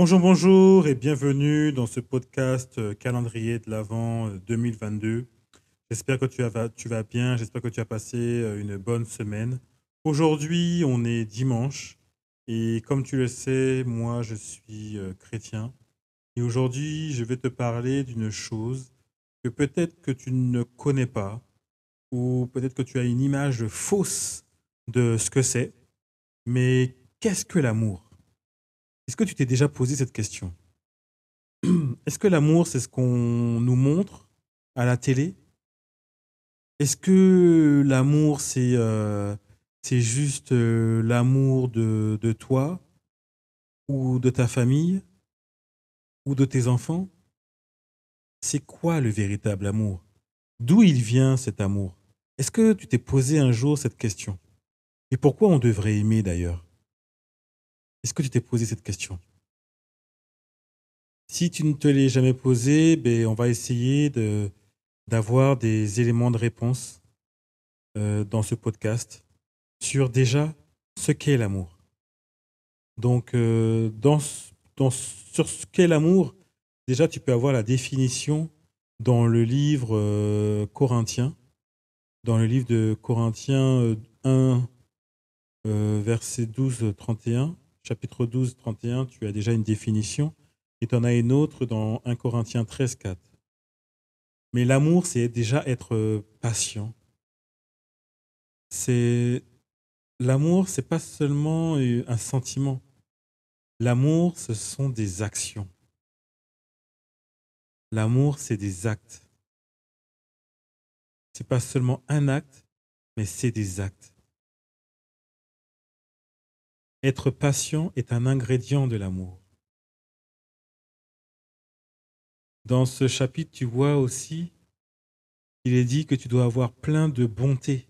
Bonjour, bonjour et bienvenue dans ce podcast euh, calendrier de l'Avent 2022. Euh, j'espère que tu, tu vas bien, j'espère que tu as passé euh, une bonne semaine. Aujourd'hui, on est dimanche et comme tu le sais, moi je suis chrétien et aujourd'hui je vais te parler d'une chose que peut-être que tu ne connais pas ou peut-être que tu as une image fausse de ce que c'est. Mais qu'est-ce que l'amour est-ce que tu t'es déjà posé cette question Est-ce que l'amour, c'est ce qu'on nous montre à la télé Est-ce que l'amour, c'est euh, juste euh, l'amour de, de toi ou de ta famille ou de tes enfants C'est quoi le véritable amour D'où il vient cet amour Est-ce que tu t'es posé un jour cette question Et pourquoi on devrait aimer d'ailleurs est-ce que tu t'es posé cette question Si tu ne te l'es jamais posé, ben, on va essayer de, d'avoir des éléments de réponse euh, dans ce podcast sur déjà ce qu'est l'amour. Donc, euh, dans, sur ce qu'est l'amour, déjà, tu peux avoir la définition dans le livre euh, Corinthien, dans le livre de Corinthiens 1, verset 12-31 chapitre 12, 31, tu as déjà une définition, et tu en as une autre dans 1 Corinthiens 13, 4. Mais l'amour, c'est déjà être patient. C'est l'amour, n'est pas seulement un sentiment. L'amour, ce sont des actions. L'amour, c'est des actes. C'est pas seulement un acte, mais c'est des actes. Être patient est un ingrédient de l'amour. Dans ce chapitre, tu vois aussi, il est dit que tu dois avoir plein de bonté,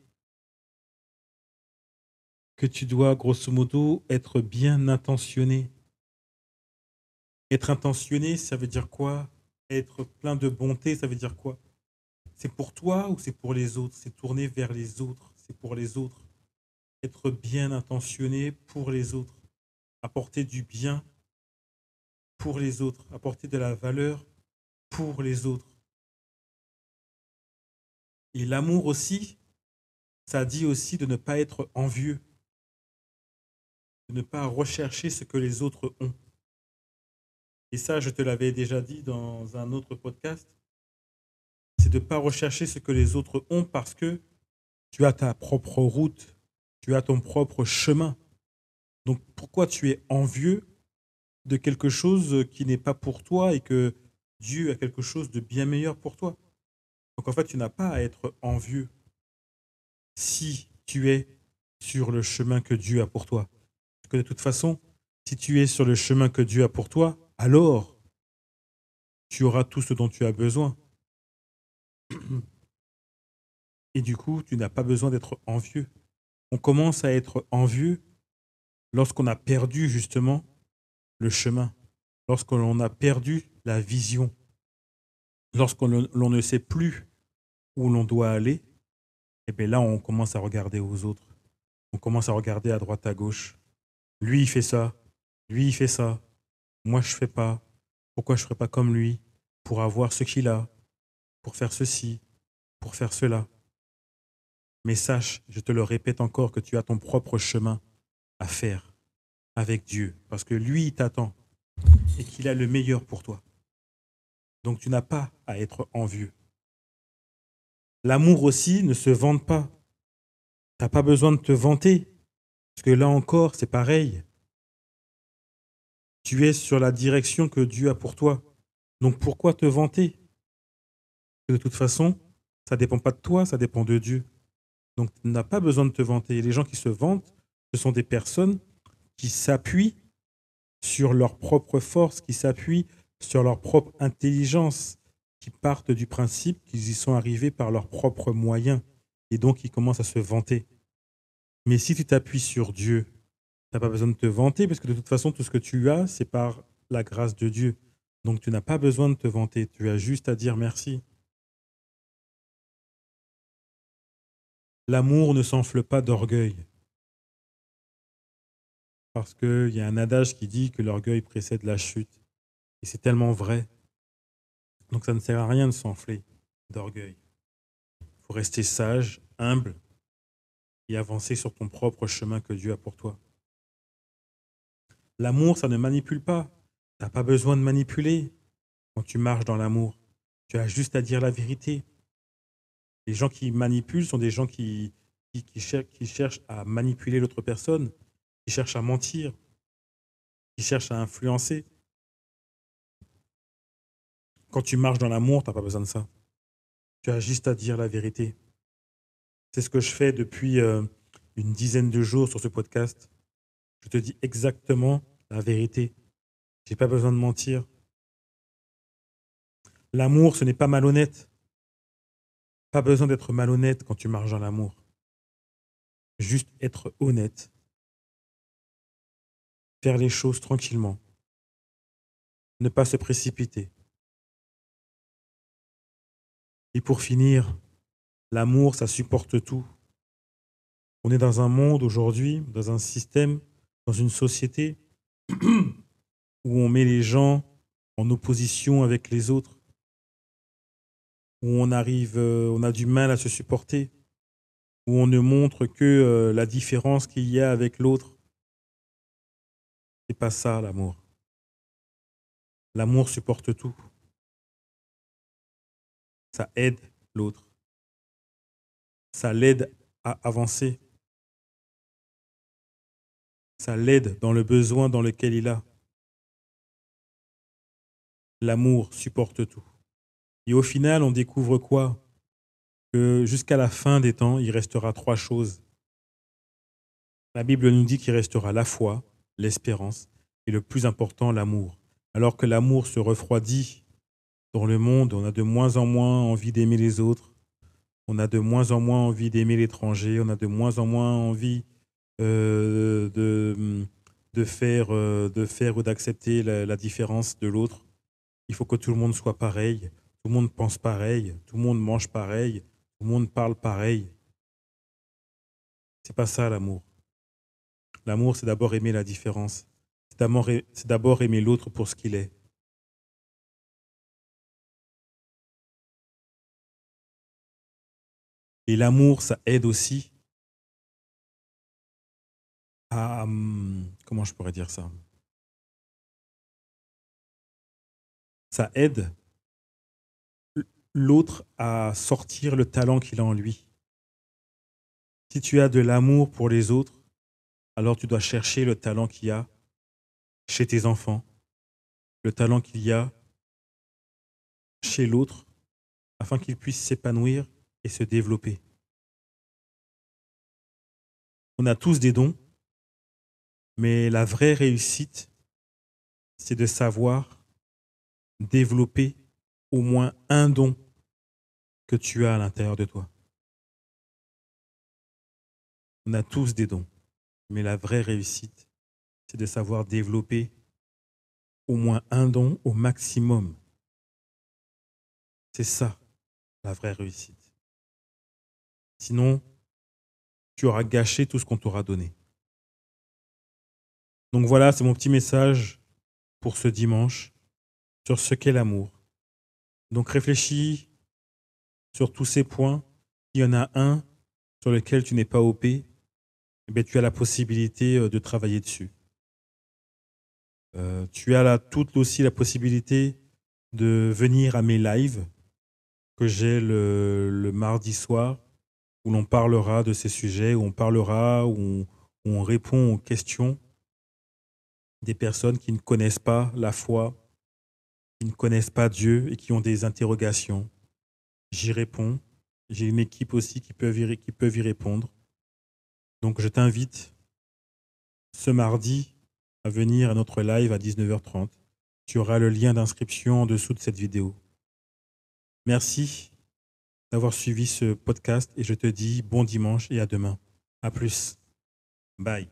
que tu dois, grosso modo, être bien intentionné. Être intentionné, ça veut dire quoi Être plein de bonté, ça veut dire quoi C'est pour toi ou c'est pour les autres C'est tourné vers les autres, c'est pour les autres être bien intentionné pour les autres, apporter du bien pour les autres, apporter de la valeur pour les autres. Et l'amour aussi, ça dit aussi de ne pas être envieux, de ne pas rechercher ce que les autres ont. Et ça, je te l'avais déjà dit dans un autre podcast, c'est de ne pas rechercher ce que les autres ont parce que tu as ta propre route, tu as ton propre chemin. Donc pourquoi tu es envieux de quelque chose qui n'est pas pour toi et que Dieu a quelque chose de bien meilleur pour toi Donc en fait, tu n'as pas à être envieux si tu es sur le chemin que Dieu a pour toi. Parce que de toute façon, si tu es sur le chemin que Dieu a pour toi, alors tu auras tout ce dont tu as besoin. Et du coup, tu n'as pas besoin d'être envieux on commence à être envieux lorsqu'on a perdu justement le chemin, lorsqu'on a perdu la vision, lorsqu'on l'on ne sait plus où l'on doit aller, et eh bien là on commence à regarder aux autres, on commence à regarder à droite à gauche. Lui il fait ça, lui il fait ça, moi je fais pas. Pourquoi je ne ferais pas comme lui pour avoir ce qu'il a, pour faire ceci, pour faire cela. Mais sache, je te le répète encore, que tu as ton propre chemin à faire avec Dieu, parce que lui t'attend et qu'il a le meilleur pour toi. Donc tu n'as pas à être envieux. L'amour aussi ne se vante pas. Tu n'as pas besoin de te vanter, parce que là encore, c'est pareil. Tu es sur la direction que Dieu a pour toi. Donc pourquoi te vanter De toute façon, ça ne dépend pas de toi, ça dépend de Dieu. Donc, tu n'as pas besoin de te vanter. Les gens qui se vantent, ce sont des personnes qui s'appuient sur leur propre force, qui s'appuient sur leur propre intelligence, qui partent du principe qu'ils y sont arrivés par leurs propres moyens. Et donc, ils commencent à se vanter. Mais si tu t'appuies sur Dieu, tu n'as pas besoin de te vanter, parce que de toute façon, tout ce que tu as, c'est par la grâce de Dieu. Donc, tu n'as pas besoin de te vanter. Tu as juste à dire merci. L'amour ne s'enfle pas d'orgueil. Parce qu'il y a un adage qui dit que l'orgueil précède la chute. Et c'est tellement vrai. Donc ça ne sert à rien de s'enfler d'orgueil. Il faut rester sage, humble et avancer sur ton propre chemin que Dieu a pour toi. L'amour, ça ne manipule pas. Tu n'as pas besoin de manipuler quand tu marches dans l'amour. Tu as juste à dire la vérité les gens qui manipulent sont des gens qui, qui, qui cherchent à manipuler l'autre personne, qui cherchent à mentir, qui cherchent à influencer. Quand tu marches dans l'amour, tu n'as pas besoin de ça. Tu as juste à dire la vérité. C'est ce que je fais depuis euh, une dizaine de jours sur ce podcast. Je te dis exactement la vérité. Je n'ai pas besoin de mentir. L'amour, ce n'est pas malhonnête. Pas besoin d'être malhonnête quand tu marches dans l'amour. Juste être honnête. Faire les choses tranquillement. Ne pas se précipiter. Et pour finir, l'amour, ça supporte tout. On est dans un monde aujourd'hui, dans un système, dans une société où on met les gens en opposition avec les autres où on arrive, euh, on a du mal à se supporter, où on ne montre que euh, la différence qu'il y a avec l'autre. C'est pas ça l'amour. L'amour supporte tout. Ça aide l'autre. Ça l'aide à avancer. Ça l'aide dans le besoin dans lequel il a. L'amour supporte tout. Et au final, on découvre quoi Que jusqu'à la fin des temps, il restera trois choses. La Bible nous dit qu'il restera la foi, l'espérance et le plus important, l'amour. Alors que l'amour se refroidit dans le monde, on a de moins en moins envie d'aimer les autres, on a de moins en moins envie d'aimer l'étranger, on a de moins en moins envie euh, euh, de, faire, ou d'accepter la différence de l'autre. Il faut que tout le monde soit pareil tout le monde pense pareil, tout le monde mange pareil, tout le monde parle pareil. C'est pas ça l'amour. L'amour, c'est d'abord aimer la différence. C'est d'abord aimer l'autre pour ce qu'il est. Et l'amour, ça aide aussi à... Hum, comment je pourrais dire ça Ça aide l'autre à sortir le talent qu'il a en lui. Si tu as de l'amour pour les autres, alors tu dois chercher le talent qu'il y a chez tes enfants, le talent qu'il y a chez l'autre, afin qu'il puisse s'épanouir et se développer. On a tous des dons, mais la vraie réussite, c'est de savoir développer au moins un don que tu as à l'intérieur de toi. On a tous des dons, mais la vraie réussite, c'est de savoir développer au moins un don au maximum. C'est ça, la vraie réussite. Sinon, tu auras gâché tout ce qu'on t'aura donné. Donc voilà, c'est mon petit message pour ce dimanche sur ce qu'est l'amour. Donc réfléchis sur tous ces points, s'il y en a un sur lequel tu n'es pas OP, eh tu as la possibilité euh, de travailler dessus. Euh, tu as là toute aussi la possibilité de venir à mes lives que j'ai le, mardi soir où l'on parlera de ces sujets, où on parlera, où on répond aux questions des personnes qui ne connaissent pas la foi, qui ne connaissent pas Dieu et qui ont des interrogations, j'y réponds. J'ai une équipe aussi qui peut qui peuvent y répondre. Donc je t'invite ce mardi à venir à notre live à 19h30. Tu auras le lien d'inscription en dessous de cette vidéo. Merci d'avoir suivi ce podcast et je te dis bon dimanche et à demain. À plus. Bye.